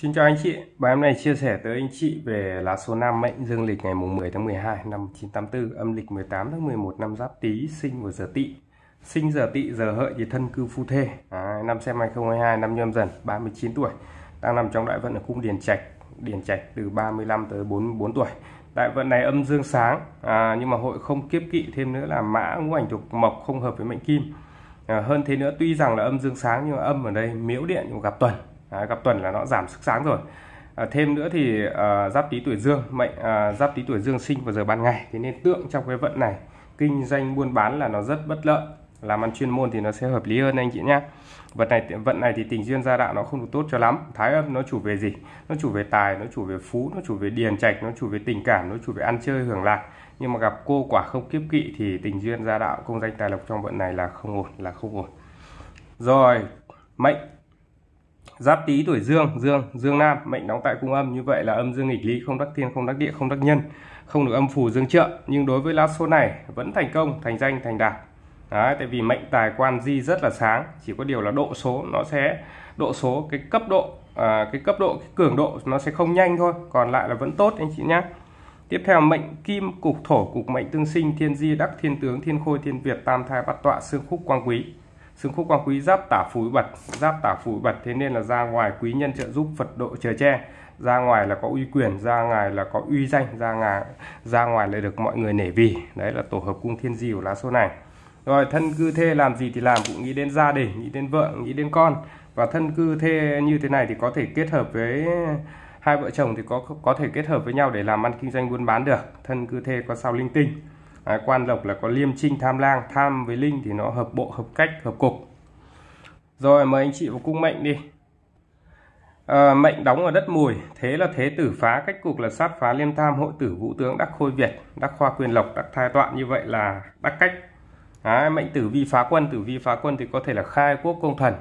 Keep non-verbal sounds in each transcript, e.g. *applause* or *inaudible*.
Xin chào anh chị, bài hôm nay chia sẻ tới anh chị về lá số 5 mệnh dương lịch ngày mùng 10 tháng 12 năm 984 âm lịch 18 tháng 11 năm Giáp Tý sinh vào giờ Tỵ. Sinh giờ Tỵ giờ Hợi thì thân cư phu thê. À, năm xem 2022 năm nhâm dần 39 tuổi, đang nằm trong đại vận ở cung Điền Trạch, Điền Trạch từ 35 tới 44 tuổi. Đại vận này âm dương sáng, à, nhưng mà hội không kiếp kỵ thêm nữa là mã ngũ hành thuộc mộc không hợp với mệnh kim. À, hơn thế nữa tuy rằng là âm dương sáng nhưng mà âm ở đây miễu điện gặp tuần Đấy, gặp tuần là nó giảm sức sáng rồi à, thêm nữa thì à, giáp tý tuổi dương mệnh à, giáp tý tuổi dương sinh vào giờ ban ngày thế nên tượng trong cái vận này kinh doanh buôn bán là nó rất bất lợi làm ăn chuyên môn thì nó sẽ hợp lý hơn anh chị nhé vật này vận này thì tình duyên gia đạo nó không được tốt cho lắm thái âm nó chủ về gì nó chủ về tài nó chủ về phú nó chủ về điền trạch nó chủ về tình cảm nó chủ về ăn chơi hưởng lạc nhưng mà gặp cô quả không kiếp kỵ thì tình duyên gia đạo công danh tài lộc trong vận này là không ổn là không ổn rồi mệnh giáp tý tuổi dương dương dương nam mệnh đóng tại cung âm như vậy là âm dương nghịch lý không đắc thiên không đắc địa không đắc nhân không được âm phù dương trợ nhưng đối với lá số này vẫn thành công thành danh thành đạt Đấy, tại vì mệnh tài quan di rất là sáng chỉ có điều là độ số nó sẽ độ số cái cấp độ à, cái cấp độ cái cường độ nó sẽ không nhanh thôi còn lại là vẫn tốt anh chị nhé tiếp theo mệnh kim cục thổ cục mệnh tương sinh thiên di đắc thiên tướng thiên khôi thiên việt tam thai bát tọa xương khúc quang quý xương khúc quang quý giáp tả phù bật giáp tả phù bật thế nên là ra ngoài quý nhân trợ giúp phật độ chờ che ra ngoài là có uy quyền ra ngoài là có uy danh ra ngoài ra ngoài lại được mọi người nể vì đấy là tổ hợp cung thiên di của lá số này rồi thân cư thê làm gì thì làm cũng nghĩ đến gia đình nghĩ đến vợ nghĩ đến con và thân cư thê như thế này thì có thể kết hợp với hai vợ chồng thì có có thể kết hợp với nhau để làm ăn kinh doanh buôn bán được thân cư thê có sao linh tinh à, quan lộc là có liêm trinh tham lang tham với linh thì nó hợp bộ hợp cách hợp cục rồi mời anh chị vào cung mệnh đi à, mệnh đóng ở đất mùi thế là thế tử phá cách cục là sát phá liêm tham hội tử vũ tướng đắc khôi việt đắc khoa quyền lộc đắc thai toạn như vậy là đắc cách à, mệnh tử vi phá quân tử vi phá quân thì có thể là khai quốc công thần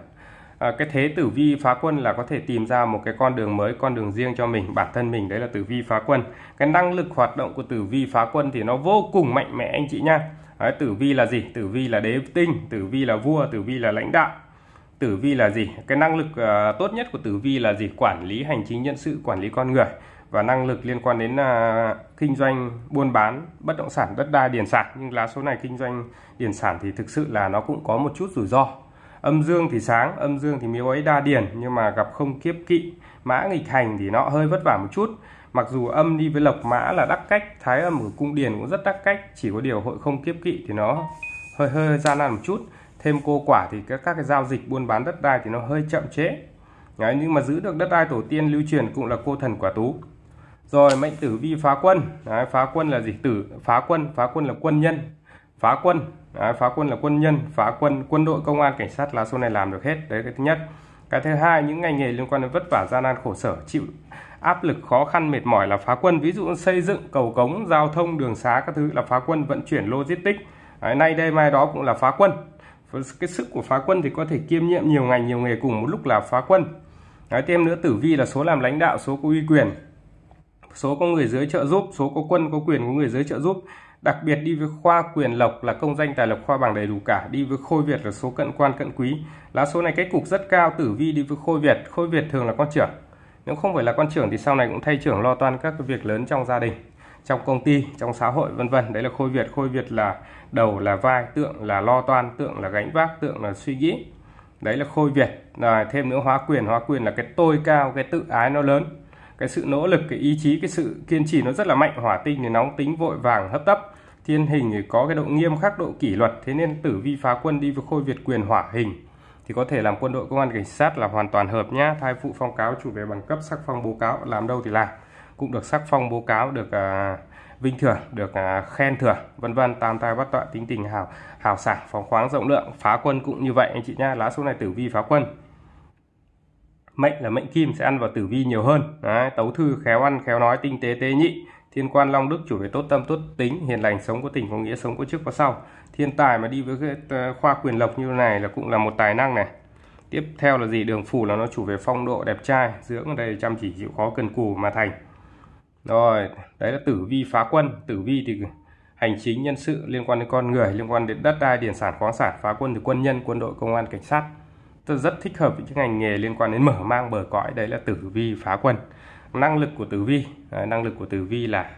Ờ, cái thế tử vi phá quân là có thể tìm ra một cái con đường mới con đường riêng cho mình bản thân mình đấy là tử vi phá quân cái năng lực hoạt động của tử vi phá quân thì nó vô cùng mạnh mẽ anh chị nha đấy, tử vi là gì tử vi là đế tinh tử vi là vua tử vi là lãnh đạo tử vi là gì cái năng lực uh, tốt nhất của tử vi là gì quản lý hành chính nhân sự quản lý con người và năng lực liên quan đến uh, kinh doanh buôn bán bất động sản đất đai điền sản nhưng lá số này kinh doanh điền sản thì thực sự là nó cũng có một chút rủi ro âm dương thì sáng âm dương thì miếu ấy đa điển nhưng mà gặp không kiếp kỵ mã nghịch hành thì nó hơi vất vả một chút mặc dù âm đi với lộc mã là đắc cách thái âm ở cung điền cũng rất đắc cách chỉ có điều hội không kiếp kỵ thì nó hơi hơi gian nan một chút thêm cô quả thì các các cái giao dịch buôn bán đất đai thì nó hơi chậm chế Đấy, nhưng mà giữ được đất đai tổ tiên lưu truyền cũng là cô thần quả tú rồi mệnh tử vi phá quân Đấy, phá quân là gì tử phá quân phá quân là quân nhân phá quân đấy, phá quân là quân nhân phá quân quân đội công an cảnh sát lá số này làm được hết đấy cái thứ nhất cái thứ hai những ngành nghề liên quan đến vất vả gian nan khổ sở chịu áp lực khó khăn mệt mỏi là phá quân ví dụ xây dựng cầu cống giao thông đường xá các thứ là phá quân vận chuyển logistics đấy, nay đây mai đó cũng là phá quân cái sức của phá quân thì có thể kiêm nhiệm nhiều ngành nhiều nghề cùng một lúc là phá quân nói thêm nữa tử vi là số làm lãnh đạo số có uy quyền số có người dưới trợ giúp số có quân có quyền có người dưới trợ giúp đặc biệt đi với khoa quyền lộc là công danh tài lộc khoa bằng đầy đủ cả đi với khôi việt là số cận quan cận quý lá số này kết cục rất cao tử vi đi với khôi việt khôi việt thường là con trưởng nếu không phải là con trưởng thì sau này cũng thay trưởng lo toan các cái việc lớn trong gia đình trong công ty trong xã hội vân vân đấy là khôi việt khôi việt là đầu là vai tượng là lo toan tượng là gánh vác tượng là suy nghĩ đấy là khôi việt là thêm nữa hóa quyền hóa quyền là cái tôi cao cái tự ái nó lớn cái sự nỗ lực cái ý chí cái sự kiên trì nó rất là mạnh hỏa tinh thì nóng tính vội vàng hấp tấp thiên hình thì có cái độ nghiêm khắc độ kỷ luật thế nên tử vi phá quân đi với khôi việt quyền hỏa hình thì có thể làm quân đội công an cảnh sát là hoàn toàn hợp nhá thai phụ phong cáo chủ về bằng cấp sắc phong bố cáo làm đâu thì làm cũng được sắc phong bố cáo được à, vinh thưởng được à, khen thưởng vân vân tam tai bắt tọa tính tình hào hào sảng phóng khoáng rộng lượng phá quân cũng như vậy anh chị nhá lá số này tử vi phá quân mệnh là mệnh kim sẽ ăn vào tử vi nhiều hơn Đấy, tấu thư khéo ăn khéo nói tinh tế tế nhị thiên quan long đức chủ về tốt tâm tốt tính hiền lành sống có tình có nghĩa sống có trước có sau thiên tài mà đi với cái ờ, khoa quyền lộc như này là cũng là một tài năng này tiếp theo là gì đường phủ là nó chủ về phong độ đẹp trai dưỡng ở đây chăm chỉ chịu khó cần cù mà thành rồi đấy là tử vi phá quân tử vi thì hành chính nhân sự liên quan đến con người liên quan đến đất đai điền sản khoáng sản phá quân thì quân nhân quân đội công an cảnh sát tôi rất thích hợp với những ngành nghề liên quan đến mở mang bờ cõi đấy là tử vi phá quân năng lực của tử vi à, năng lực của tử vi là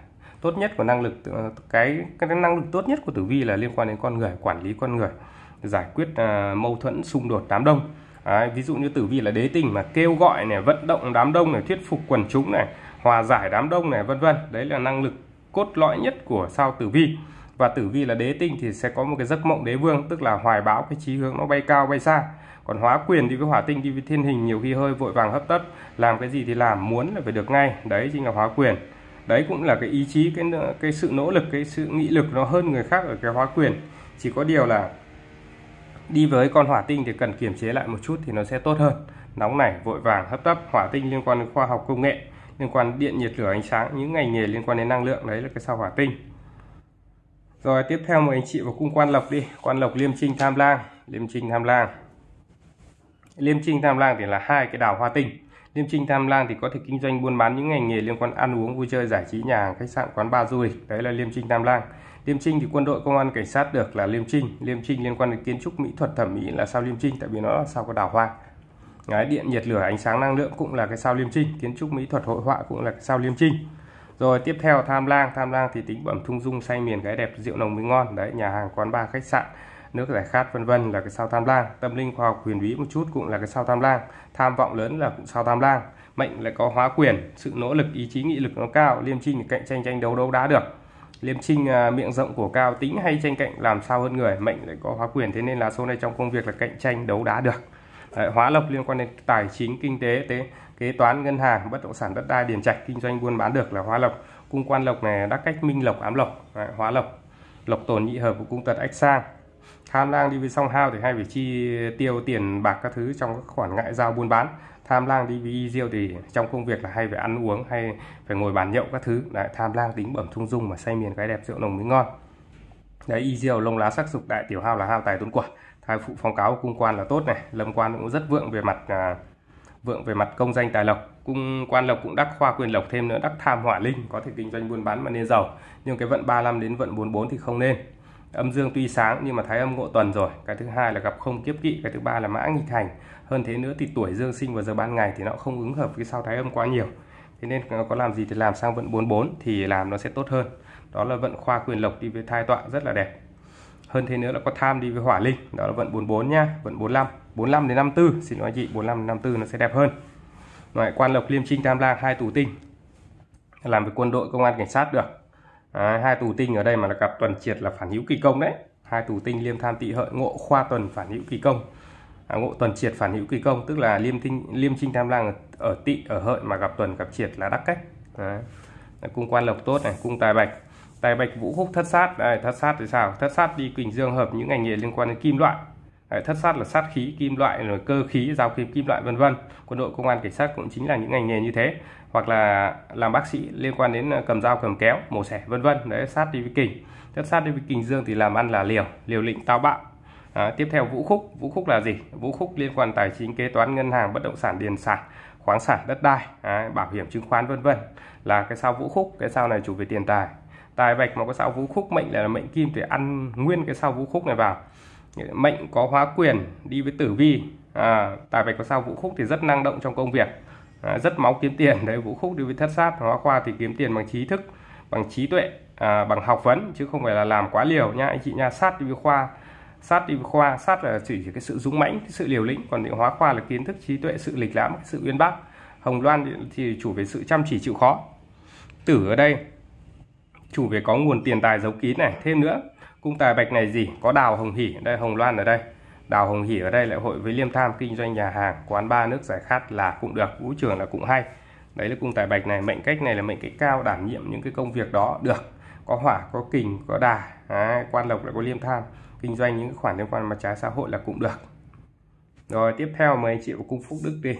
tốt nhất của năng lực ờ, cái cái năng lực tốt nhất của tử vi là liên quan đến con người quản lý con người giải quyết uh, mâu thuẫn xung đột đám đông Đấy, ví dụ như tử vi là đế tình mà kêu gọi này vận động đám đông này thuyết phục quần chúng này hòa giải đám đông này vân vân đấy là năng lực cốt lõi nhất của sao tử vi và tử vi là đế tinh thì sẽ có một cái giấc mộng đế vương tức là hoài bão cái trí hướng nó bay cao bay xa còn hóa quyền đi với hỏa tinh đi với thiên hình nhiều khi hơi vội vàng hấp tấp làm cái gì thì làm muốn là phải được ngay đấy chính là hóa quyền đấy cũng là cái ý chí cái cái sự nỗ lực cái sự nghị lực nó hơn người khác ở cái hóa quyền chỉ có điều là đi với con hỏa tinh thì cần kiểm chế lại một chút thì nó sẽ tốt hơn nóng này vội vàng hấp tấp hỏa tinh liên quan đến khoa học công nghệ liên quan điện nhiệt lửa ánh sáng những ngành nghề liên quan đến năng lượng đấy là cái sao hỏa tinh rồi tiếp theo mời anh chị vào cung quan lộc đi quan lộc liêm trinh tham lang liêm trinh tham lang liêm trinh tam lang thì là hai cái đảo hoa tinh liêm trinh tam lang thì có thể kinh doanh buôn bán những ngành nghề liên quan ăn uống vui chơi giải trí nhà hàng khách sạn quán bar du lịch đấy là liêm trinh tam lang liêm trinh thì quân đội công an cảnh sát được là liêm trinh liêm trinh liên quan đến kiến trúc mỹ thuật thẩm mỹ là sao liêm trinh tại vì nó là sao có đảo hoa Đấy, điện nhiệt lửa ánh sáng năng lượng cũng là cái sao liêm trinh kiến trúc mỹ thuật hội họa cũng là cái sao liêm trinh rồi tiếp theo tham lang tham lang thì tính bẩm thung dung say miền gái đẹp rượu nồng mới ngon đấy nhà hàng quán bar khách sạn nước giải khát vân vân là cái sao tham lang tâm linh khoa học quyền bí một chút cũng là cái sao tham lang tham vọng lớn là cũng sao tham lang mệnh lại có hóa quyền sự nỗ lực ý chí nghị lực nó cao liêm trinh cạnh tranh tranh đấu đấu đá được liêm trinh à, miệng rộng của cao tính hay tranh cạnh làm sao hơn người mệnh lại có hóa quyền thế nên là số này trong công việc là cạnh tranh đấu đá được Đấy, hóa lộc liên quan đến tài chính kinh tế tế kế toán ngân hàng bất động sản đất đai điền trạch kinh doanh buôn bán được là hóa lộc cung quan lộc này đắc cách minh lộc ám lộc Đấy, hóa lộc lộc tồn nhị hợp của cung tật ách sang tham lang đi với song hao thì hay phải chi tiêu tiền bạc các thứ trong các khoản ngại giao buôn bán tham lang đi với diêu thì trong công việc là hay phải ăn uống hay phải ngồi bàn nhậu các thứ lại tham lang tính bẩm thung dung mà say miền cái đẹp rượu nồng mới ngon đấy y diều lông lá sắc dục đại tiểu hao là hao tài tuấn quả thai phụ phong cáo cung quan là tốt này lâm quan cũng rất vượng về mặt à, vượng về mặt công danh tài lộc cung quan lộc cũng đắc khoa quyền lộc thêm nữa đắc tham hỏa linh có thể kinh doanh buôn bán mà nên giàu nhưng cái vận 35 đến vận 44 thì không nên âm dương tuy sáng nhưng mà thái âm ngộ tuần rồi cái thứ hai là gặp không kiếp kỵ cái thứ ba là mã nghịch hành hơn thế nữa thì tuổi dương sinh vào giờ ban ngày thì nó không ứng hợp với sao thái âm quá nhiều thế nên có làm gì thì làm sang vận 44 thì làm nó sẽ tốt hơn đó là vận khoa quyền lộc đi với thai tọa rất là đẹp hơn thế nữa là có tham đi với hỏa linh đó là vận 44 nha vận 45 45 đến 54 xin nói chị 45 đến 54 nó sẽ đẹp hơn ngoại quan lộc liêm trinh tam lang hai tủ tinh làm với quân đội công an cảnh sát được Đấy, hai tù tinh ở đây mà là cặp tuần triệt là phản hữu kỳ công đấy hai tù tinh liêm than tị hợi ngộ khoa tuần phản hữu kỳ công à, ngộ tuần triệt phản hữu kỳ công tức là liêm tinh liêm trinh tham lang ở, ở tị ở hợi mà gặp tuần gặp triệt là đắc cách đấy. cung quan lộc tốt này cung tài bạch tài bạch vũ khúc thất sát đây, thất sát thì sao thất sát đi quỳnh dương hợp những ngành nghề liên quan đến kim loại thất sát là sát khí kim loại rồi cơ khí giao kim kim loại vân vân quân đội công an cảnh sát cũng chính là những ngành nghề như thế hoặc là làm bác sĩ liên quan đến ờ, cầm dao cầm kéo mổ xẻ vân vân đấy sát đi với kình thất sát đi với kình dương thì làm ăn là liều liều lĩnh tao bạo à, tiếp theo vũ khúc vũ khúc là gì vũ khúc liên quan tài chính kế toán ngân hàng bất động sản điền sản khoáng sản đất đai à, bảo hiểm chứng khoán vân vân là cái sao vũ khúc cái sao này chủ về tiền tài tài bạch mà có sao vũ khúc mệnh là mệnh kim thì ăn nguyên cái sao vũ khúc này vào mệnh có hóa quyền đi với tử vi à, tài bạch có sao vũ khúc thì rất năng động trong công việc à, rất máu kiếm tiền *laughs* đấy vũ khúc đi với thất sát hóa khoa thì kiếm tiền bằng trí thức bằng trí tuệ à, bằng học vấn chứ không phải là làm quá liều nha anh chị nha sát đi với khoa sát đi với khoa sát là chỉ cái sự dũng mãnh sự liều lĩnh còn thì hóa khoa là kiến thức trí tuệ sự lịch lãm sự uyên bác hồng loan thì chủ về sự chăm chỉ chịu khó tử ở đây chủ về có nguồn tiền tài giấu kín này thêm nữa cung tài bạch này gì có đào hồng hỉ đây hồng loan ở đây đào hồng hỉ ở đây lại hội với liêm tham kinh doanh nhà hàng quán ba nước giải khát là cũng được vũ trường là cũng hay đấy là cung tài bạch này mệnh cách này là mệnh cách cao đảm nhiệm những cái công việc đó được có hỏa có kình có đà đấy, quan lộc lại có liêm tham kinh doanh những khoản liên quan mặt trái xã hội là cũng được rồi tiếp theo mời anh chị vào cung phúc đức đi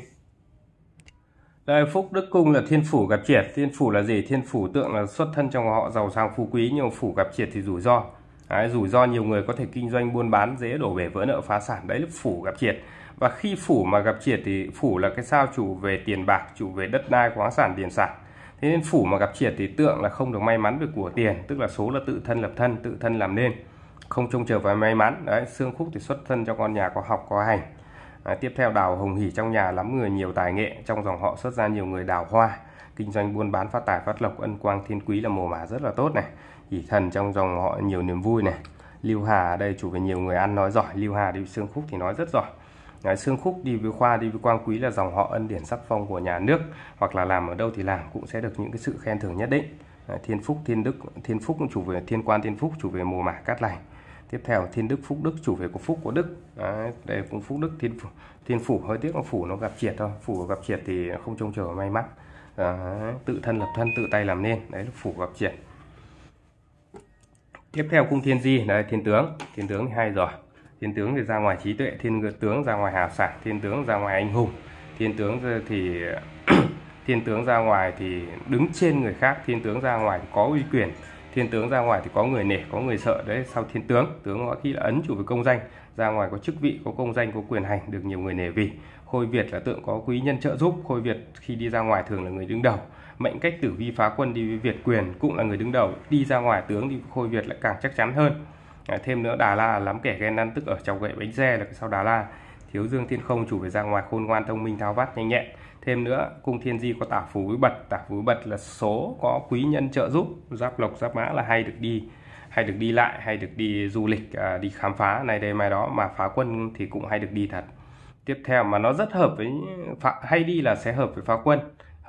đây phúc đức cung là thiên phủ gặp triệt thiên phủ là gì thiên phủ tượng là xuất thân trong họ giàu sang phú quý nhưng phủ gặp triệt thì rủi ro Đấy, rủi ro nhiều người có thể kinh doanh buôn bán dễ đổ bể vỡ nợ phá sản đấy là phủ gặp triệt và khi phủ mà gặp triệt thì phủ là cái sao chủ về tiền bạc chủ về đất đai khoáng sản tiền sản thế nên phủ mà gặp triệt thì tượng là không được may mắn về của tiền tức là số là tự thân lập thân tự thân làm nên không trông chờ vào may mắn đấy xương khúc thì xuất thân cho con nhà có học có hành à, tiếp theo đào hồng hỉ trong nhà lắm người nhiều tài nghệ trong dòng họ xuất ra nhiều người đào hoa kinh doanh buôn bán phát tài phát lộc ân quang thiên quý là mồ mả rất là tốt này ỷ thần trong dòng họ nhiều niềm vui này lưu hà ở đây chủ về nhiều người ăn nói giỏi lưu hà đi sương khúc thì nói rất giỏi Đấy, Sương Khúc đi với Khoa đi với Quang Quý là dòng họ ân điển sắc phong của nhà nước hoặc là làm ở đâu thì làm cũng sẽ được những cái sự khen thưởng nhất định Đấy, ờ, Thiên Phúc Thiên Đức Thiên Phúc chủ về Thiên Quan Thiên Phúc chủ về mùa mả cát lành tiếp theo Thiên Đức Phúc Đức chủ về của Phúc của Đức Đấy, đây cũng Phúc Đức Thiên Phủ Thiên Phủ hơi tiếc là Phủ nó gặp triệt thôi Phủ gặp triệt thì không trông chờ may mắn Đấy, tự thân lập thân tự tay làm nên đấy là Phủ gặp triệt tiếp theo cung thiên di đấy thiên tướng thiên tướng thì hay rồi thiên tướng thì ra ngoài trí tuệ thiên tướng ra ngoài hào sản thiên tướng ra ngoài anh hùng thiên tướng thì *clears throat* thiên tướng ra ngoài thì đứng trên người khác thiên tướng ra ngoài thì có uy quyền thiên tướng ra ngoài thì có người nể có người sợ đấy sau thiên tướng tướng họ khi là ấn chủ với công danh ra ngoài có chức vị có công danh có quyền hành được nhiều người nể vì khôi việt là tượng có quý nhân trợ giúp khôi việt khi đi ra ngoài thường là người đứng đầu mệnh cách tử vi phá quân đi Việt quyền cũng là người đứng đầu đi ra ngoài tướng thì khôi Việt lại càng chắc chắn hơn à, thêm nữa Đà La lắm kẻ ghen ăn tức ở trong gậy bánh xe là sau Đà La thiếu dương thiên không chủ về ra ngoài khôn ngoan thông minh thao vát nhanh nhẹn thêm nữa cung thiên di có tả phú với bật tả phú bật là số có quý nhân trợ giúp giáp lộc giáp mã là hay được đi hay được đi lại hay được đi du lịch à, đi khám phá này đây mai đó mà phá quân thì cũng hay được đi thật tiếp theo mà nó rất hợp với hay đi là sẽ hợp với phá quân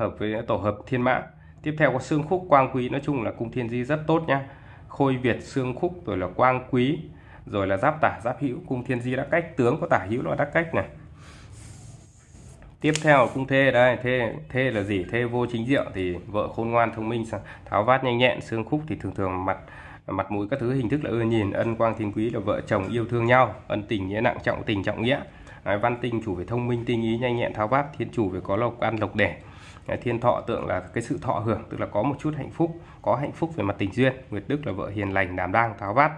hợp với tổ hợp thiên mã tiếp theo có xương khúc quang quý nói chung là cung thiên di rất tốt nhá khôi việt xương khúc rồi là quang quý rồi là giáp tả giáp hữu cung thiên di đã cách tướng có tả hữu là đã cách này tiếp theo cung thê đây thê thê là gì thê vô chính diệu thì vợ khôn ngoan thông minh tháo vát nhanh nhẹn xương khúc thì thường thường mặt mặt mũi các thứ hình thức là ưa nhìn ân quang thiên quý là vợ chồng yêu thương nhau ân tình nghĩa nặng trọng tình trọng nghĩa Đấy, văn tinh chủ về thông minh tinh ý nhanh nhẹn tháo vát thiên chủ về có lộc ăn lộc đẻ thiên thọ tượng là cái sự thọ hưởng tức là có một chút hạnh phúc có hạnh phúc về mặt tình duyên nguyệt đức là vợ hiền lành đảm đang tháo vát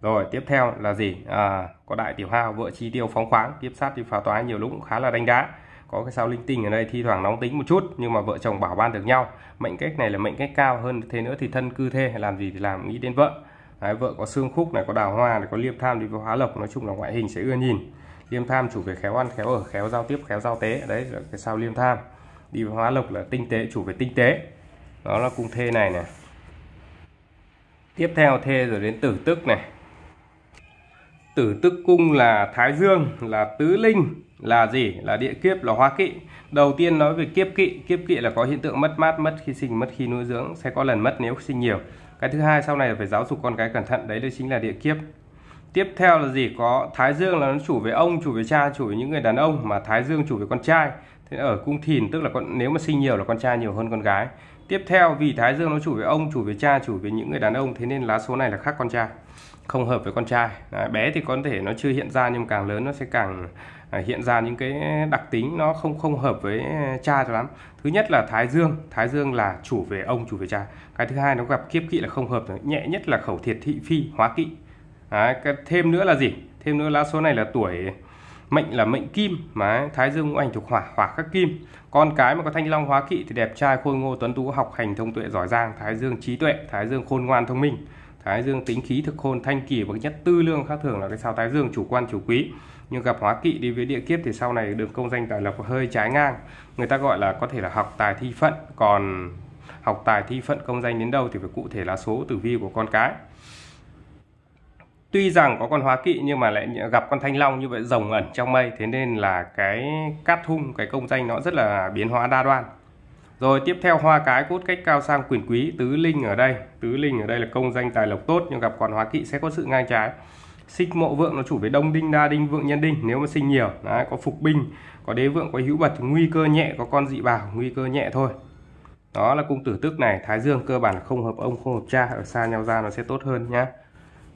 rồi tiếp theo là gì à, có đại tiểu hao vợ chi tiêu phóng khoáng tiếp sát thì phá toái nhiều lúc cũng khá là đánh đá có cái sao linh tinh ở đây thi thoảng nóng tính một chút nhưng mà vợ chồng bảo ban được nhau mệnh cách này là mệnh cách cao hơn thế nữa thì thân cư thê làm gì thì làm nghĩ đến vợ Đấy, vợ có xương khúc này có đào hoa này có liêm tham đi với hóa lộc nói chung là ngoại hình sẽ ưa nhìn liêm tham chủ về khéo ăn khéo ở khéo giao tiếp khéo giao tế đấy là cái sao liêm tham đi hóa lộc là tinh tế chủ về tinh tế đó là cung thê này này tiếp theo thê rồi đến tử tức này tử tức cung là thái dương là tứ linh là gì là địa kiếp là hóa kỵ đầu tiên nói về kiếp kỵ kiếp kỵ là có hiện tượng mất mát mất khi sinh mất khi nuôi dưỡng sẽ có lần mất nếu sinh nhiều cái thứ hai sau này là phải giáo dục con cái cẩn thận đấy đó chính là địa kiếp tiếp theo là gì có thái dương là nó chủ về ông chủ về cha chủ về những người đàn ông mà thái dương chủ về con trai thế ở cung thìn tức là con nếu mà sinh nhiều là con trai nhiều hơn con gái tiếp theo vì thái dương nó chủ về ông chủ về cha chủ về những người đàn ông thế nên lá số này là khác con trai không hợp với con trai Đấy, bé thì có thể nó chưa hiện ra nhưng càng lớn nó sẽ càng à, hiện ra những cái đặc tính nó không không hợp với à, cha cho lắm thứ nhất là thái dương thái dương là chủ về ông chủ về cha cái thứ hai nó gặp kiếp kỵ là không hợp nhẹ nhất là khẩu thiệt thị phi hóa kỵ Đấy, cái thêm nữa là gì thêm nữa lá số này là tuổi mệnh là mệnh kim mà thái dương ngũ hành thuộc hỏa hỏa khắc kim con cái mà có thanh long hóa kỵ thì đẹp trai khôi ngô tuấn tú học hành thông tuệ giỏi giang thái dương trí tuệ thái dương khôn ngoan thông minh thái dương tính khí thực khôn thanh kỳ bậc nhất tư lương khác thường là cái sao thái dương chủ quan chủ quý nhưng gặp hóa kỵ đi với địa kiếp thì sau này đường công danh tài lộc hơi trái ngang người ta gọi là có thể là học tài thi phận còn học tài thi phận công danh đến đâu thì phải cụ thể là số tử vi của con cái tuy rằng có con hóa kỵ nhưng mà lại gặp con thanh long như vậy rồng ẩn trong mây thế nên là cái cát hung cái công danh nó rất là biến hóa đa đoan rồi tiếp theo hoa cái cốt cách cao sang quyền quý tứ linh ở đây tứ linh ở đây là công danh tài lộc tốt nhưng gặp con hóa kỵ sẽ có sự ngang trái sinh mộ vượng nó chủ về đông đinh đa đinh vượng nhân đinh nếu mà sinh nhiều đấy, có phục binh có đế vượng có hữu bật nguy cơ nhẹ có con dị bảo nguy cơ nhẹ thôi đó là cung tử tức này thái dương cơ bản không hợp ông không hợp cha ở xa nhau ra nó sẽ tốt hơn nhé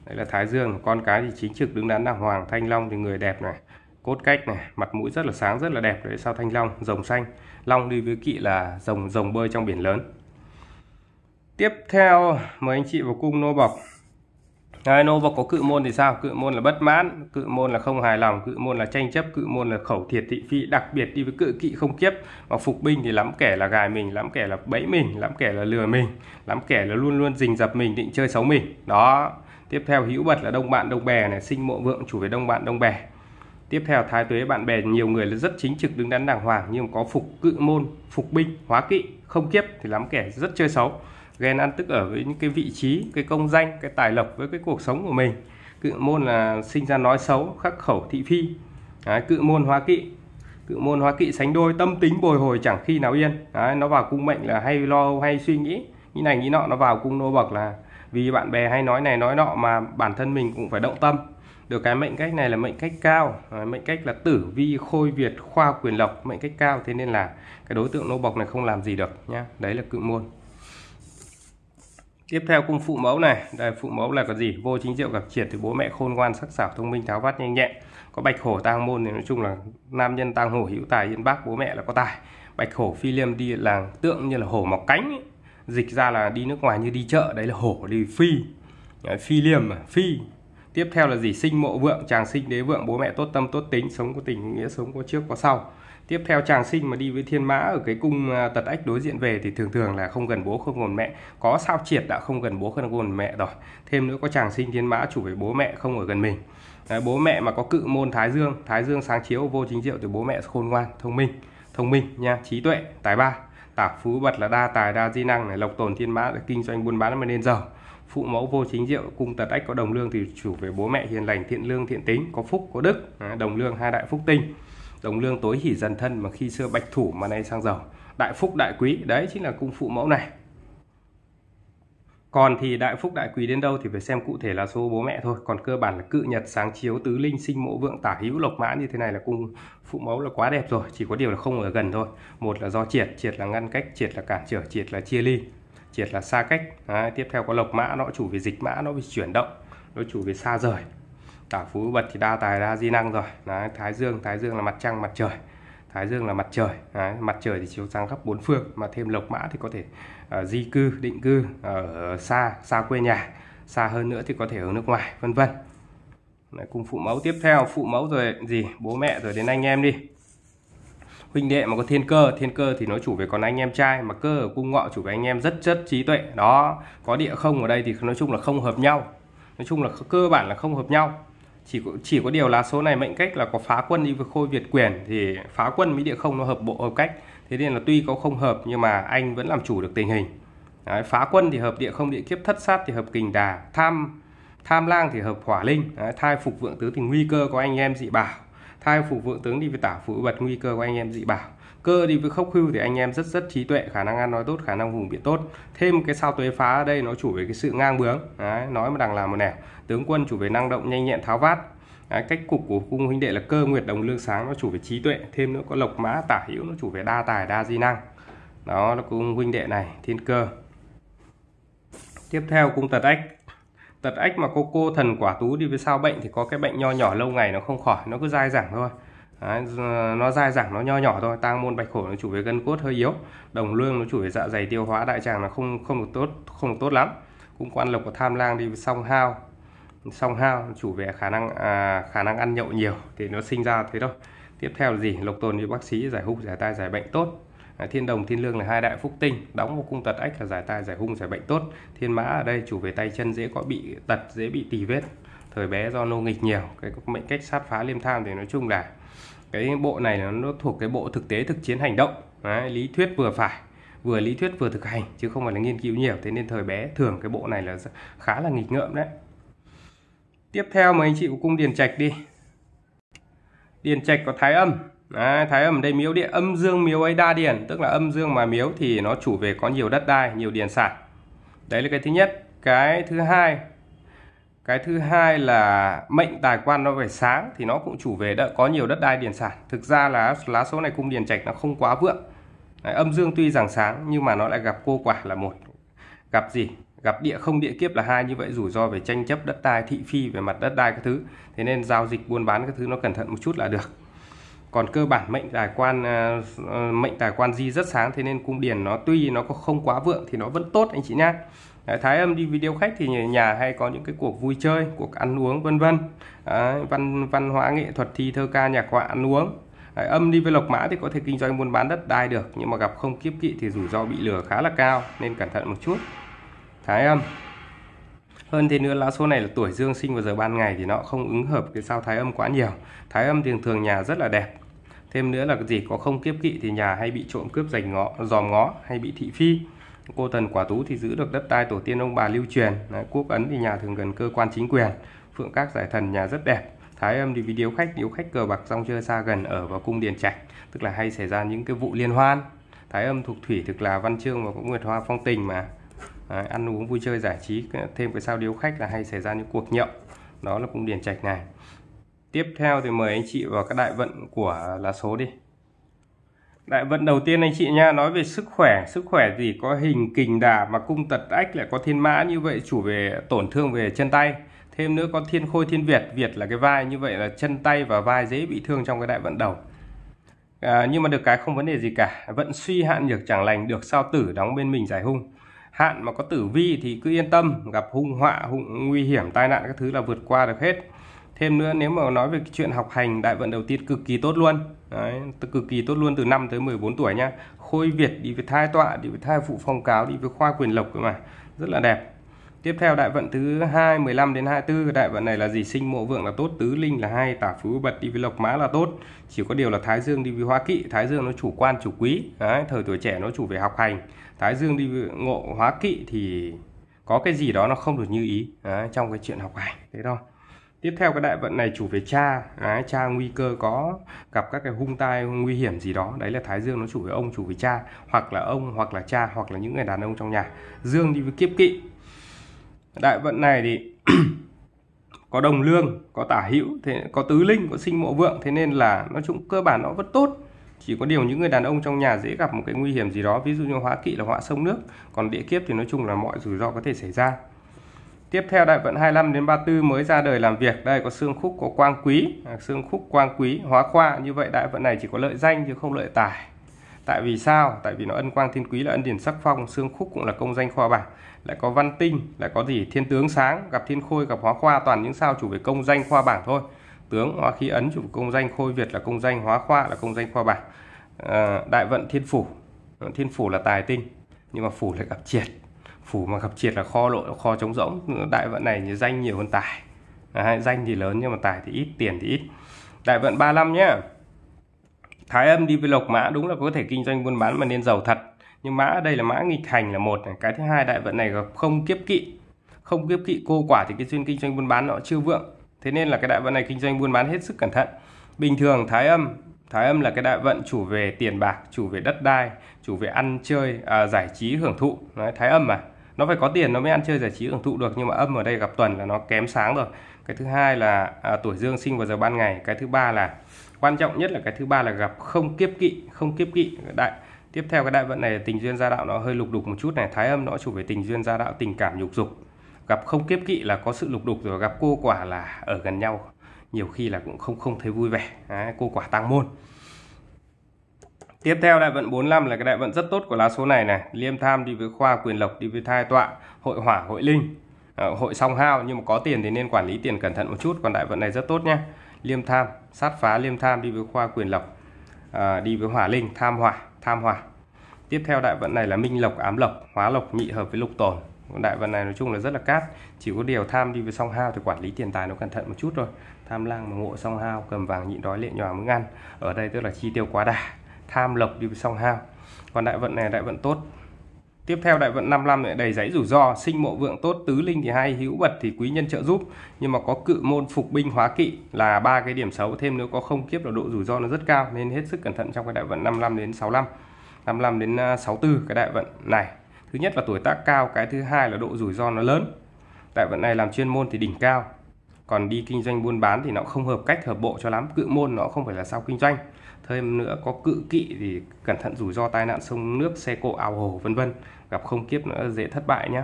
đấy là thái dương con cái thì chính trực đứng đắn là hoàng thanh long thì người đẹp này cốt cách này mặt mũi rất là sáng rất là đẹp đấy sao thanh long rồng xanh long đi với kỵ là rồng rồng bơi trong biển lớn tiếp theo mời anh chị vào cung nô bọc Đấy, nô bộc có cự môn thì sao? Cự môn là bất mãn, cự môn là không hài lòng, cự môn là tranh chấp, cự môn là khẩu thiệt thị phi, đặc biệt đi với cự kỵ không kiếp. Mà phục binh thì lắm kẻ là gài mình, lắm kẻ là bẫy mình, lắm kẻ là lừa mình, lắm kẻ là luôn luôn rình dập mình, định chơi xấu mình. Đó, tiếp theo hữu bật là đông bạn đông bè này sinh mộ vượng chủ về đông bạn đông bè tiếp theo thái tuế bạn bè nhiều người là rất chính trực đứng đắn đàng hoàng nhưng có phục cự môn phục binh hóa kỵ không kiếp thì lắm kẻ rất chơi xấu ghen ăn tức ở với những cái vị trí cái công danh cái tài lộc với cái cuộc sống của mình cự môn là sinh ra nói xấu khắc khẩu thị phi Đấy, cự môn hóa kỵ cự môn hóa kỵ sánh đôi tâm tính bồi hồi chẳng khi nào yên Đấy, nó vào cung mệnh là hay lo hay suy nghĩ nghĩ này nghĩ nọ nó vào cung nô bậc là vì bạn bè hay nói này nói nọ mà bản thân mình cũng phải động tâm được cái mệnh cách này là mệnh cách cao à, mệnh cách là tử vi khôi việt khoa quyền lộc mệnh cách cao thế nên là cái đối tượng nô bộc này không làm gì được nhá đấy là cự môn tiếp theo cung phụ mẫu này đây phụ mẫu là cái gì vô chính diệu gặp triệt thì bố mẹ khôn ngoan sắc sảo thông minh tháo vát nhanh nhẹn có bạch hổ tang môn thì nói chung là nam nhân tang hổ hữu tài yên bác bố mẹ là có tài bạch hổ phi liêm đi là tượng như là hổ mọc cánh ấy dịch ra là đi nước ngoài như đi chợ đấy là hổ đi phi đấy, phi liềm mà phi tiếp theo là gì sinh mộ vượng chàng sinh đế vượng bố mẹ tốt tâm tốt tính sống có tình nghĩa sống có trước có sau tiếp theo chàng sinh mà đi với thiên mã ở cái cung à, tật ách đối diện về thì thường thường là không gần bố không gần mẹ có sao triệt đã không gần bố không gần mẹ rồi thêm nữa có chàng sinh thiên mã chủ về bố mẹ không ở gần mình Đấy, bố mẹ mà có cự môn thái dương thái dương sáng chiếu vô chính diệu thì bố mẹ khôn ngoan thông minh thông minh nha trí tuệ tài ba tạp phú bật là đa tài đa di năng này lộc tồn thiên mã kinh doanh buôn bán mà nên giàu phụ mẫu vô chính diệu cung tật ách có đồng lương thì chủ về bố mẹ hiền lành thiện lương thiện tính có phúc có đức đồng lương hai đại phúc tinh đồng lương tối hỉ dần thân mà khi xưa bạch thủ mà nay sang giàu đại phúc đại quý đấy chính là cung phụ mẫu này còn thì đại phúc đại quý đến đâu thì phải xem cụ thể là số bố mẹ thôi còn cơ bản là cự nhật sáng chiếu tứ linh sinh mộ vượng tả hữu lộc mã như thế này là cung phụ mẫu là quá đẹp rồi chỉ có điều là không ở gần thôi một là do triệt triệt là ngăn cách triệt là cản trở triệt là chia ly triệt là xa cách Đấy, tiếp theo có lộc mã nó chủ về dịch mã nó bị chuyển động nó chủ về xa rời tả phú bật thì đa tài đa di năng rồi Đấy, thái dương thái dương là mặt trăng mặt trời Thái Dương là mặt trời, Đấy, mặt trời thì chiếu sáng khắp bốn phương mà thêm lộc mã thì có thể uh, di cư, định cư ở uh, xa, xa quê nhà, xa hơn nữa thì có thể ở nước ngoài, vân vân. Đấy, cùng phụ mẫu tiếp theo, phụ mẫu rồi gì, bố mẹ rồi đến anh em đi. Huynh đệ mà có thiên cơ, thiên cơ thì nói chủ về con anh em trai mà cơ ở cung ngọ chủ về anh em rất rất trí tuệ. Đó, có địa không ở đây thì nói chung là không hợp nhau. Nói chung là cơ bản là không hợp nhau chỉ có, chỉ có điều là số này mệnh cách là có phá quân đi với khôi việt quyền thì phá quân với địa không nó hợp bộ hợp cách thế nên là tuy có không hợp nhưng mà anh vẫn làm chủ được tình hình Đấy, phá quân thì hợp địa không địa kiếp thất sát thì hợp kình đà tham tham lang thì hợp hỏa linh Đấy, thai phục vượng tướng thì nguy cơ có anh em dị bảo thai phục vượng tướng đi với tả phụ bật nguy cơ của anh em dị bảo cơ thì với khốc hưu thì anh em rất rất trí tuệ khả năng ăn nói tốt khả năng vùng biển tốt thêm cái sao tuế phá ở đây nó chủ về cái sự ngang bướng Đấy, nói mà đằng làm một nẻo tướng quân chủ về năng động nhanh nhẹn tháo vát Đấy, cách cục của cung huynh đệ là cơ nguyệt đồng lương sáng nó chủ về trí tuệ thêm nữa có lộc mã tả hữu nó chủ về đa tài đa di năng đó là cung huynh đệ này thiên cơ tiếp theo cung tật ách tật ách mà cô cô thần quả tú đi với sao bệnh thì có cái bệnh nho nhỏ lâu ngày nó không khỏi nó cứ dai dẳng thôi Đấy, nó dai dẳng nó nho nhỏ thôi tang môn bạch hổ nó chủ về gân cốt hơi yếu đồng lương nó chủ về dạ dày tiêu hóa đại tràng là không không được tốt không được tốt lắm cũng quan lộc của tham lang đi song hao song hao chủ về khả năng à, khả năng ăn nhậu nhiều thì nó sinh ra thế thôi tiếp theo là gì lộc tồn như bác sĩ giải hung giải tai giải bệnh tốt à, thiên đồng thiên lương là hai đại phúc tinh đóng một cung tật ách là giải tai giải hung giải bệnh tốt thiên mã ở đây chủ về tay chân dễ có bị tật dễ bị tì vết thời bé do nô nghịch nhiều cái mệnh cách sát phá liêm tham thì nói chung là cái bộ này nó thuộc cái bộ thực tế thực chiến hành động Đấy, lý thuyết vừa phải vừa lý thuyết vừa thực hành chứ không phải là nghiên cứu nhiều thế nên thời bé thường cái bộ này là khá là nghịch ngợm đấy tiếp theo mời anh chị cùng điền trạch đi điền trạch có thái âm À, thái âm đây miếu địa âm dương miếu ấy đa điền tức là âm dương mà miếu thì nó chủ về có nhiều đất đai nhiều điền sản đấy là cái thứ nhất cái thứ hai cái thứ hai là mệnh tài quan nó phải sáng thì nó cũng chủ về đã có nhiều đất đai điền sản thực ra là lá số này cung điền trạch nó không quá vượng Đấy, âm dương tuy rằng sáng nhưng mà nó lại gặp cô quả là một gặp gì gặp địa không địa kiếp là hai như vậy rủi ro về tranh chấp đất đai thị phi về mặt đất đai các thứ thế nên giao dịch buôn bán các thứ nó cẩn thận một chút là được còn cơ bản mệnh tài quan à, à, mệnh tài quan di rất sáng thế nên cung điền nó tuy nó có không quá vượng thì nó vẫn tốt anh chị nhá thái âm đi video khách thì nhà hay có những cái cuộc vui chơi cuộc ăn uống vân vân văn văn hóa nghệ thuật thi thơ ca nhạc họa ăn uống Đấy, âm đi với lộc mã thì có thể kinh doanh buôn bán đất đai được nhưng mà gặp không kiếp kỵ thì rủi ro bị lừa khá là cao nên cẩn thận một chút thái âm hơn thế nữa lá số này là tuổi dương sinh vào giờ ban ngày thì nó không ứng hợp cái sao thái âm quá nhiều thái âm thường thường nhà rất là đẹp thêm nữa là cái gì có không kiếp kỵ thì nhà hay bị trộm cướp giành ngõ dòm ngó hay bị thị phi cô tần quả tú thì giữ được đất đai tổ tiên ông bà lưu truyền Đấy, quốc ấn thì nhà thường gần cơ quan chính quyền phượng các giải thần nhà rất đẹp thái âm thì vì điếu khách điếu khách cờ bạc rong chơi xa gần ở vào cung điện trạch tức là hay xảy ra những cái vụ liên hoan thái âm thuộc thủy thực là văn chương và cũng nguyệt hoa phong tình mà Đấy, ăn uống vui chơi giải trí thêm cái sao điếu khách là hay xảy ra những cuộc nhậu đó là cung điển trạch này Tiếp theo thì mời anh chị vào các đại vận của lá số đi. Đại vận đầu tiên anh chị nha, nói về sức khỏe, sức khỏe gì có hình kình đà mà cung tật ách lại có thiên mã như vậy chủ về tổn thương về chân tay. Thêm nữa có thiên khôi thiên việt, việt là cái vai như vậy là chân tay và vai dễ bị thương trong cái đại vận đầu. À, nhưng mà được cái không vấn đề gì cả, vận suy hạn nhược chẳng lành được sao tử đóng bên mình giải hung. Hạn mà có tử vi thì cứ yên tâm, gặp hung họa, hung nguy hiểm, tai nạn các thứ là vượt qua được hết thêm nữa nếu mà nói về cái chuyện học hành đại vận đầu tiên cực kỳ tốt luôn Đấy, cực kỳ tốt luôn từ 5 tới 14 tuổi nha. khôi việt đi với thai tọa đi với thai phụ phong cáo đi với khoa quyền lộc cơ mà rất là đẹp tiếp theo đại vận thứ 2 15 đến 24 đại vận này là gì sinh mộ vượng là tốt tứ linh là hay tả phú bật đi với lộc mã là tốt chỉ có điều là thái dương đi với hóa kỵ thái dương nó chủ quan chủ quý Đấy, thời tuổi trẻ nó chủ về học hành thái dương đi với ngộ hóa kỵ thì có cái gì đó nó không được như ý Đấy, trong cái chuyện học hành thế thôi tiếp theo cái đại vận này chủ về cha đấy, cha nguy cơ có gặp các cái hung tai nguy hiểm gì đó đấy là thái dương nó chủ về ông chủ về cha hoặc là ông hoặc là cha hoặc là những người đàn ông trong nhà dương đi với kiếp kỵ đại vận này thì *clears throat* có đồng lương có tả hữu thế có tứ linh có sinh mộ vượng thế nên là nó chung cơ bản nó vẫn tốt chỉ có điều những người đàn ông trong nhà dễ gặp một cái nguy hiểm gì đó ví dụ như hóa kỵ là họa sông nước còn địa kiếp thì nói chung là mọi rủi ro có thể xảy ra Tiếp theo đại vận 25 đến 34 mới ra đời làm việc. Đây có xương khúc có quang quý, à, xương khúc quang quý, hóa khoa. Như vậy đại vận này chỉ có lợi danh chứ không lợi tài. Tại vì sao? Tại vì nó ân quang thiên quý là ân điển sắc phong, xương khúc cũng là công danh khoa bảng. Lại có văn tinh, lại có gì? Thiên tướng sáng, gặp thiên khôi, gặp hóa khoa toàn những sao chủ về công danh khoa bảng thôi. Tướng hóa khí ấn chủ về công danh khôi Việt là công danh hóa khoa là công danh khoa bảng. À, đại vận thiên phủ. Thiên phủ là tài tinh, nhưng mà phủ lại gặp triệt phủ mà gặp triệt là kho lội kho trống rỗng đại vận này như danh nhiều hơn tài Đấy, danh thì lớn nhưng mà tài thì ít tiền thì ít đại vận 35 nhá thái âm đi với lộc mã đúng là có thể kinh doanh buôn bán mà nên giàu thật nhưng mã ở đây là mã nghịch hành là một này cái thứ hai đại vận này gặp không kiếp kỵ không kiếp kỵ cô quả thì cái chuyên kinh doanh buôn bán nó chưa vượng thế nên là cái đại vận này kinh doanh buôn bán hết sức cẩn thận bình thường thái âm thái âm là cái đại vận chủ về tiền bạc chủ về đất đai chủ về ăn chơi à, giải trí hưởng thụ Đấy, thái âm mà nó phải có tiền nó mới ăn chơi giải trí hưởng thụ được nhưng mà âm ở đây gặp tuần là nó kém sáng rồi cái thứ hai là à, tuổi dương sinh vào giờ ban ngày cái thứ ba là quan trọng nhất là cái thứ ba là gặp không kiếp kỵ không kiếp kỵ đại tiếp theo cái đại vận này tình duyên gia đạo nó hơi lục đục một chút này thái âm nó chủ về tình duyên gia đạo tình cảm nhục dục gặp không kiếp kỵ là có sự lục đục rồi gặp cô quả là ở gần nhau nhiều khi là cũng không không thấy vui vẻ Đấy, cô quả tăng môn Tiếp theo đại vận 45 là cái đại vận rất tốt của lá số này này, liêm tham đi với khoa quyền lộc đi với thai tọa, hội hỏa hội linh, ờ, hội song hao nhưng mà có tiền thì nên quản lý tiền cẩn thận một chút, còn đại vận này rất tốt nhá. Liêm tham, sát phá liêm tham đi với khoa quyền lộc, à, đi với hỏa linh, tham hỏa, tham hỏa. Tiếp theo đại vận này là minh lộc, ám lộc, hóa lộc nhị hợp với lục tồn. Đại vận này nói chung là rất là cát, chỉ có điều tham đi với song hao thì quản lý tiền tài nó cẩn thận một chút thôi. Tham lang mà ngộ song hao, cầm vàng nhịn đói lệ nhòa mới ăn. Ở đây tức là chi tiêu quá đà, tham lộc đi với song hao còn đại vận này đại vận tốt tiếp theo đại vận 55 lại đầy giấy rủi ro sinh mộ vượng tốt tứ linh thì hay hữu bật thì quý nhân trợ giúp nhưng mà có cự môn phục binh hóa kỵ là ba cái điểm xấu thêm nếu có không kiếp là độ rủi ro nó rất cao nên hết sức cẩn thận trong cái đại vận 55 đến 65 55 đến 64 à, cái đại vận này thứ nhất là tuổi tác cao cái thứ hai là độ rủi ro nó lớn đại vận này làm chuyên môn thì đỉnh cao còn đi kinh doanh buôn bán thì nó không hợp cách hợp bộ cho lắm cự môn nó không phải là sao kinh doanh thêm nữa có cự kỵ thì cẩn thận rủi ro tai nạn sông nước xe cộ ảo hồ vân vân gặp không kiếp nữa dễ thất bại nhé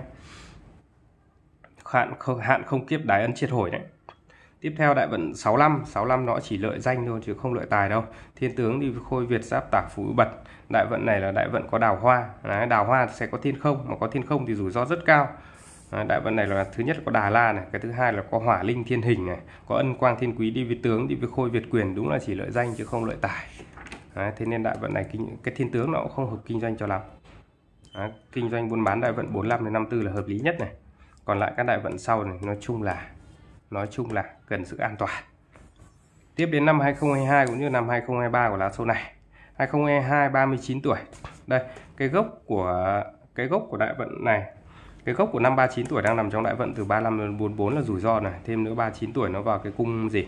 hạn không hạn không kiếp đái ấn triệt hồi đấy tiếp theo đại vận 65 65 nó chỉ lợi danh thôi chứ không lợi tài đâu thiên tướng đi khôi việt giáp tả phú bật đại vận này là đại vận có đào hoa đấy, đào hoa sẽ có thiên không mà có thiên không thì rủi ro rất cao À, đại vận này là thứ nhất là có Đà La này, cái thứ hai là có Hỏa Linh Thiên Hình này, có Ân Quang Thiên Quý đi với tướng, đi với Khôi Việt Quyền đúng là chỉ lợi danh chứ không lợi tài. À, thế nên đại vận này kinh, cái thiên tướng nó cũng không hợp kinh doanh cho lắm. À, kinh doanh buôn bán đại vận 45 đến 54 là hợp lý nhất này. Còn lại các đại vận sau này nói chung là nói chung là cần sự an toàn. Tiếp đến năm 2022 cũng như năm 2023 của lá số này. 2022 39 tuổi. Đây, cái gốc của cái gốc của đại vận này cái gốc của năm 39 tuổi đang nằm trong đại vận từ 35 đến 44 là rủi ro này thêm nữa 39 tuổi nó vào cái cung gì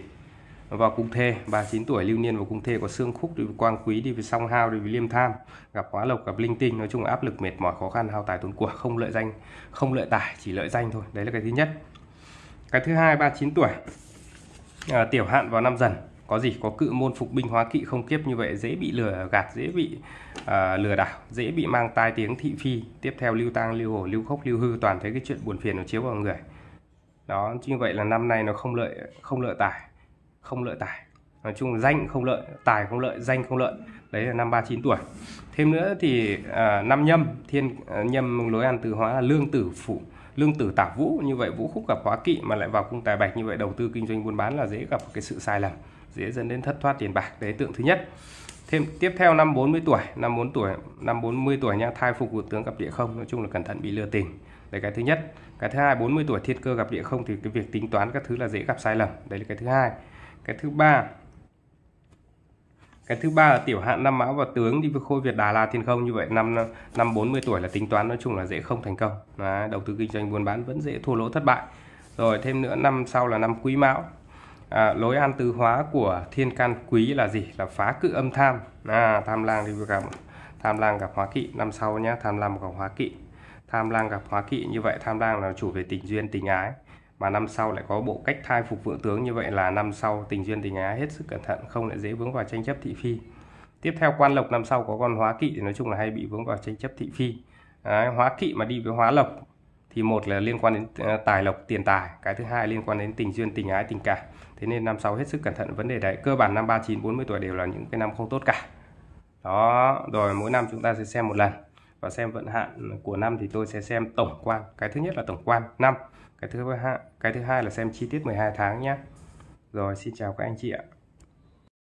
vào cung thê 39 tuổi lưu niên vào cung thê có xương khúc đi quang quý đi với song hao đi với liêm tham gặp hóa lộc gặp linh tinh nói chung là áp lực mệt mỏi khó khăn hao tài tốn của không lợi danh không lợi tài chỉ lợi danh thôi đấy là cái thứ nhất cái thứ hai 39 tuổi à, tiểu hạn vào năm dần có gì có cự môn phục binh hóa kỵ không kiếp như vậy dễ bị lừa gạt dễ bị uh, lừa đảo dễ bị mang tai tiếng thị phi tiếp theo lưu tang lưu hổ lưu khốc lưu hư toàn thấy cái chuyện buồn phiền nó chiếu vào người đó như vậy là năm nay nó không lợi không lợi tài không lợi tài nói chung là danh không lợi tài không lợi danh không lợi đấy là năm 39 tuổi thêm nữa thì à, năm nhâm thiên à, nhâm lối ăn từ hóa là lương tử phụ lương tử tả vũ như vậy vũ khúc gặp hóa kỵ mà lại vào cung tài bạch như vậy đầu tư kinh doanh buôn bán là dễ gặp cái sự sai lầm dễ dẫn đến thất thoát tiền bạc đấy tượng thứ nhất thêm tiếp theo năm 40 tuổi năm 40 tuổi năm 40 tuổi nha thai phục vượng tướng gặp địa không nói chung là cẩn thận bị lừa tình đấy cái thứ nhất cái thứ hai 40 tuổi thiên cơ gặp địa không thì cái việc tính toán các thứ là dễ gặp sai lầm đấy là cái thứ hai cái thứ ba cái thứ ba là tiểu hạn năm mão và tướng đi với khôi việt đà la thiên không như vậy năm năm 40 tuổi là tính toán nói chung là dễ không thành công Đó, đầu tư kinh doanh buôn bán vẫn dễ thua lỗ thất bại rồi thêm nữa năm sau là năm quý mão à, lối ăn tứ hóa của thiên can quý là gì là phá cự âm tham à, tham lang thì gặp tham lang gặp hóa kỵ năm sau nhé tham lang gặp hóa kỵ tham lang gặp hóa kỵ như vậy tham lang là chủ về tình duyên tình ái mà năm sau lại có bộ cách thai phục vượng tướng như vậy là năm sau tình duyên tình ái hết sức cẩn thận không lại dễ vướng vào tranh chấp thị phi tiếp theo quan lộc năm sau có con hóa kỵ thì nói chung là hay bị vướng vào tranh chấp thị phi Đấy, à, hóa kỵ mà đi với hóa lộc thì một là liên quan đến ờ, tài lộc tiền tài cái thứ hai liên quan đến tình duyên tình ái tình cảm thế nên năm sau hết sức cẩn thận vấn đề đấy cơ bản năm 39 40 tuổi đều là những cái năm không tốt cả đó rồi mỗi năm chúng ta sẽ xem một lần và xem vận hạn của năm thì tôi sẽ xem tổng quan cái thứ nhất là tổng quan năm cái thứ hai cái thứ hai là xem chi tiết 12 tháng nhé rồi xin chào các anh chị ạ